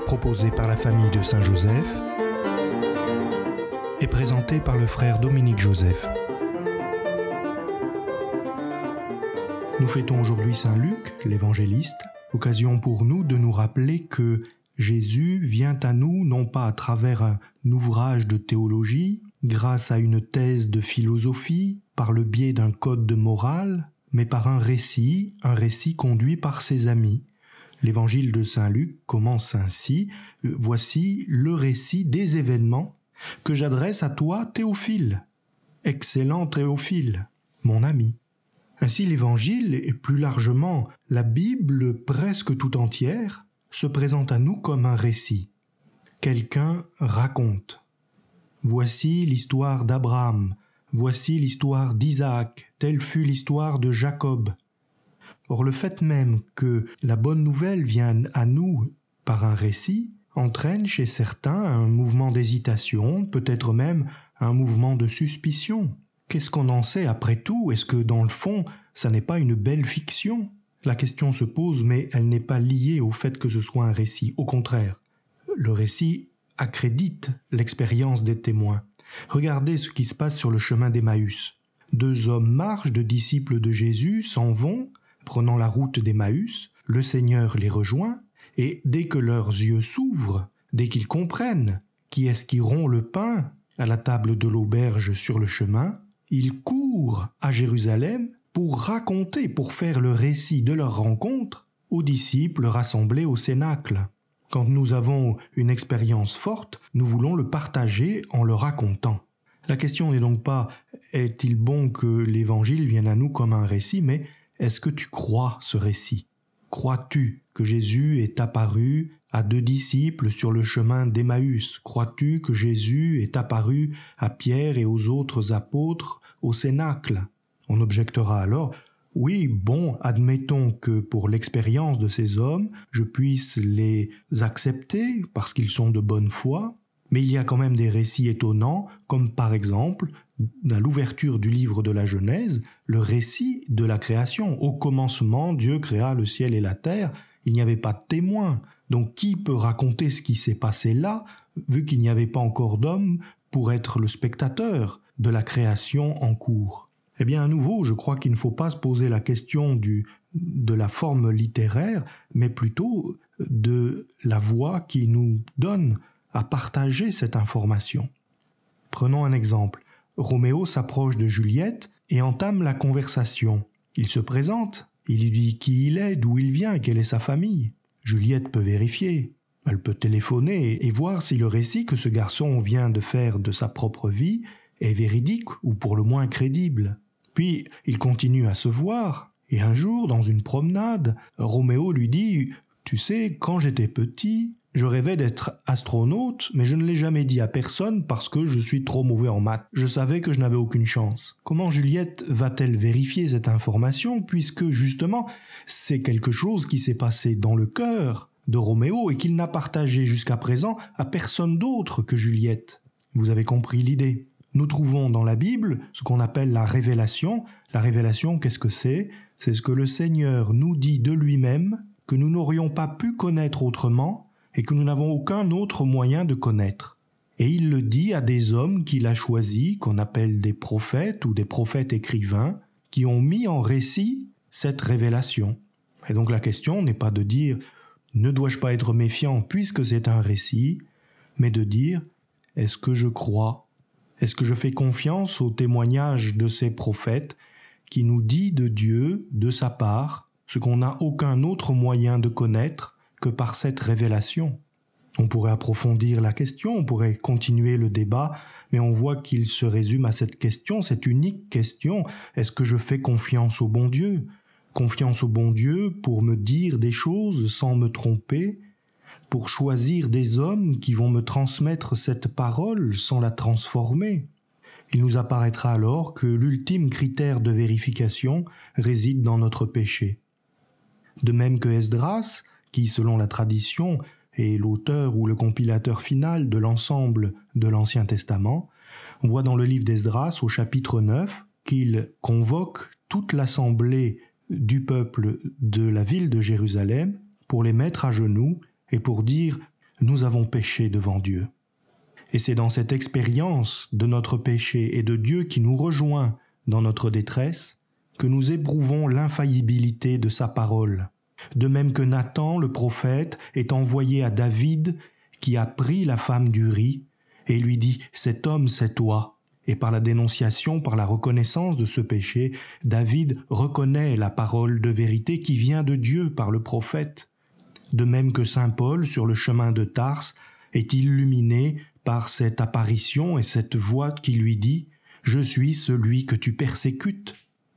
proposé par la famille de Saint-Joseph et présenté par le frère Dominique Joseph. Nous fêtons aujourd'hui Saint Luc, l'évangéliste, occasion pour nous de nous rappeler que Jésus vient à nous non pas à travers un ouvrage de théologie, grâce à une thèse de philosophie, par le biais d'un code de morale, mais par un récit, un récit conduit par ses amis, L'évangile de Saint Luc commence ainsi, euh, Voici le récit des événements que j'adresse à toi, Théophile. Excellent Théophile, mon ami. Ainsi l'Évangile, et plus largement la Bible presque tout entière, se présente à nous comme un récit. Quelqu'un raconte. Voici l'histoire d'Abraham, voici l'histoire d'Isaac, telle fut l'histoire de Jacob, Or le fait même que la bonne nouvelle vienne à nous par un récit entraîne chez certains un mouvement d'hésitation, peut-être même un mouvement de suspicion. Qu'est-ce qu'on en sait après tout Est-ce que dans le fond, ça n'est pas une belle fiction La question se pose, mais elle n'est pas liée au fait que ce soit un récit. Au contraire, le récit accrédite l'expérience des témoins. Regardez ce qui se passe sur le chemin d'Emmaüs. Deux hommes marchent, deux disciples de Jésus s'en vont, Prenant la route d'Emmaüs, le Seigneur les rejoint, et dès que leurs yeux s'ouvrent, dès qu'ils comprennent qui est-ce qui rompt le pain à la table de l'auberge sur le chemin, ils courent à Jérusalem pour raconter, pour faire le récit de leur rencontre aux disciples rassemblés au Cénacle. Quand nous avons une expérience forte, nous voulons le partager en le racontant. La question n'est donc pas est-il bon que l'Évangile vienne à nous comme un récit, mais est-ce que tu crois ce récit Crois-tu que Jésus est apparu à deux disciples sur le chemin d'Emmaüs Crois-tu que Jésus est apparu à Pierre et aux autres apôtres au Cénacle On objectera alors oui, bon, admettons que pour l'expérience de ces hommes, je puisse les accepter parce qu'ils sont de bonne foi, mais il y a quand même des récits étonnants, comme par exemple à l'ouverture du livre de la Genèse, le récit de la création. Au commencement, Dieu créa le ciel et la terre. Il n'y avait pas de témoin. Donc qui peut raconter ce qui s'est passé là, vu qu'il n'y avait pas encore d'homme pour être le spectateur de la création en cours Eh bien, à nouveau, je crois qu'il ne faut pas se poser la question du, de la forme littéraire, mais plutôt de la voix qui nous donne à partager cette information. Prenons un exemple. Roméo s'approche de Juliette et entame la conversation. Il se présente, il lui dit qui il est, d'où il vient, quelle est sa famille. Juliette peut vérifier. Elle peut téléphoner et voir si le récit que ce garçon vient de faire de sa propre vie est véridique ou pour le moins crédible. Puis il continue à se voir, et un jour, dans une promenade, Roméo lui dit Tu sais, quand j'étais petit, je rêvais d'être astronaute, mais je ne l'ai jamais dit à personne parce que je suis trop mauvais en maths. Je savais que je n'avais aucune chance. Comment Juliette va-t-elle vérifier cette information puisque justement c'est quelque chose qui s'est passé dans le cœur de Roméo et qu'il n'a partagé jusqu'à présent à personne d'autre que Juliette Vous avez compris l'idée. Nous trouvons dans la Bible ce qu'on appelle la révélation. La révélation, qu'est-ce que c'est C'est ce que le Seigneur nous dit de lui-même que nous n'aurions pas pu connaître autrement et que nous n'avons aucun autre moyen de connaître. Et il le dit à des hommes qu'il a choisis, qu'on appelle des prophètes ou des prophètes écrivains, qui ont mis en récit cette révélation. Et donc la question n'est pas de dire ne dois-je pas être méfiant puisque c'est un récit, mais de dire est-ce que je crois Est-ce que je fais confiance au témoignage de ces prophètes qui nous dit de Dieu, de sa part, ce qu'on n'a aucun autre moyen de connaître, que par cette révélation. On pourrait approfondir la question, on pourrait continuer le débat, mais on voit qu'il se résume à cette question, cette unique question, est-ce que je fais confiance au bon Dieu Confiance au bon Dieu pour me dire des choses sans me tromper, pour choisir des hommes qui vont me transmettre cette parole sans la transformer. Il nous apparaîtra alors que l'ultime critère de vérification réside dans notre péché. De même que Esdras, qui, selon la tradition, est l'auteur ou le compilateur final de l'ensemble de l'Ancien Testament, voit dans le livre d'Esdras au chapitre 9 qu'il convoque toute l'assemblée du peuple de la ville de Jérusalem pour les mettre à genoux et pour dire Nous avons péché devant Dieu. Et c'est dans cette expérience de notre péché et de Dieu qui nous rejoint dans notre détresse que nous éprouvons l'infaillibilité de sa parole, de même que Nathan le prophète est envoyé à David, qui a pris la femme du riz et lui dit Cet homme, c'est toi. Et par la dénonciation, par la reconnaissance de ce péché, David reconnaît la parole de vérité qui vient de Dieu par le prophète. De même que Saint Paul, sur le chemin de Tarse, est illuminé par cette apparition et cette voix qui lui dit Je suis celui que tu persécutes.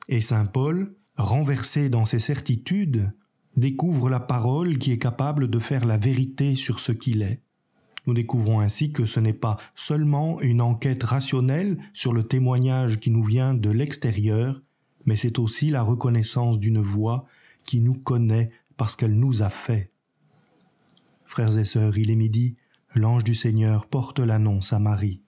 Et Saint Paul, renversé dans ses certitudes, découvre la parole qui est capable de faire la vérité sur ce qu'il est. Nous découvrons ainsi que ce n'est pas seulement une enquête rationnelle sur le témoignage qui nous vient de l'extérieur, mais c'est aussi la reconnaissance d'une voix qui nous connaît parce qu'elle nous a fait. Frères et sœurs, il est midi, l'ange du Seigneur porte l'annonce à Marie.